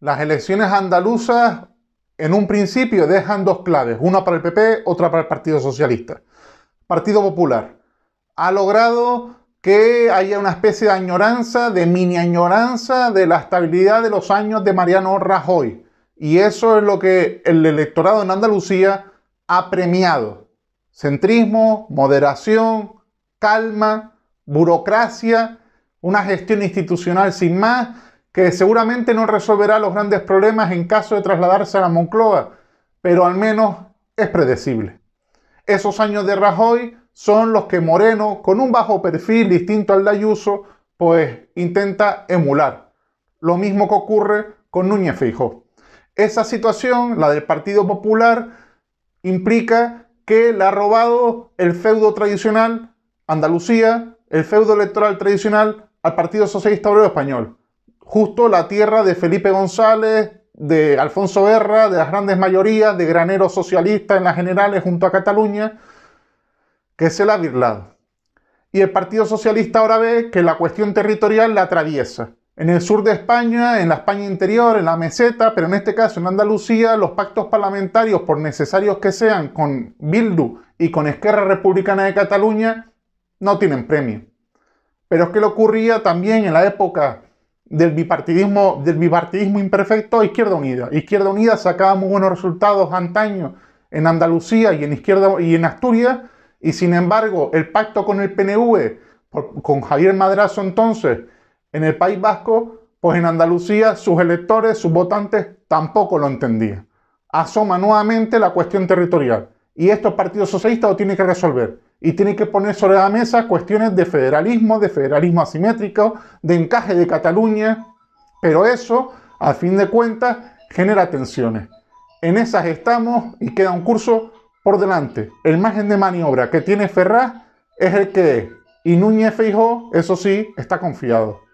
Las elecciones andaluzas en un principio dejan dos claves, una para el PP, otra para el Partido Socialista. Partido Popular ha logrado que haya una especie de añoranza, de mini añoranza de la estabilidad de los años de Mariano Rajoy. Y eso es lo que el electorado en Andalucía ha premiado. Centrismo, moderación, calma, burocracia, una gestión institucional sin más que seguramente no resolverá los grandes problemas en caso de trasladarse a la Moncloa, pero al menos es predecible. Esos años de Rajoy son los que Moreno, con un bajo perfil distinto al de Ayuso, pues intenta emular. Lo mismo que ocurre con Núñez Feijó. Esa situación, la del Partido Popular, implica que le ha robado el feudo tradicional Andalucía, el feudo electoral tradicional al Partido Socialista Obrero Español justo la tierra de Felipe González, de Alfonso Guerra, de las grandes mayorías, de graneros socialistas en las generales junto a Cataluña, que es la ha Y el Partido Socialista ahora ve que la cuestión territorial la atraviesa. En el sur de España, en la España interior, en la meseta, pero en este caso en Andalucía, los pactos parlamentarios, por necesarios que sean, con Bildu y con Esquerra Republicana de Cataluña, no tienen premio. Pero es que lo ocurría también en la época del bipartidismo, del bipartidismo imperfecto Izquierda Unida. Izquierda Unida sacaba muy buenos resultados antaño en Andalucía y en, Izquierda, y en Asturias, y sin embargo el pacto con el PNV, con Javier Madrazo entonces, en el País Vasco, pues en Andalucía sus electores, sus votantes tampoco lo entendían. Asoma nuevamente la cuestión territorial y esto el Partido Socialista lo tiene que resolver y tiene que poner sobre la mesa cuestiones de federalismo, de federalismo asimétrico, de encaje de Cataluña, pero eso, a fin de cuentas, genera tensiones. En esas estamos y queda un curso por delante. El margen de maniobra que tiene Ferraz es el que es. Y Núñez Feijó, eso sí, está confiado.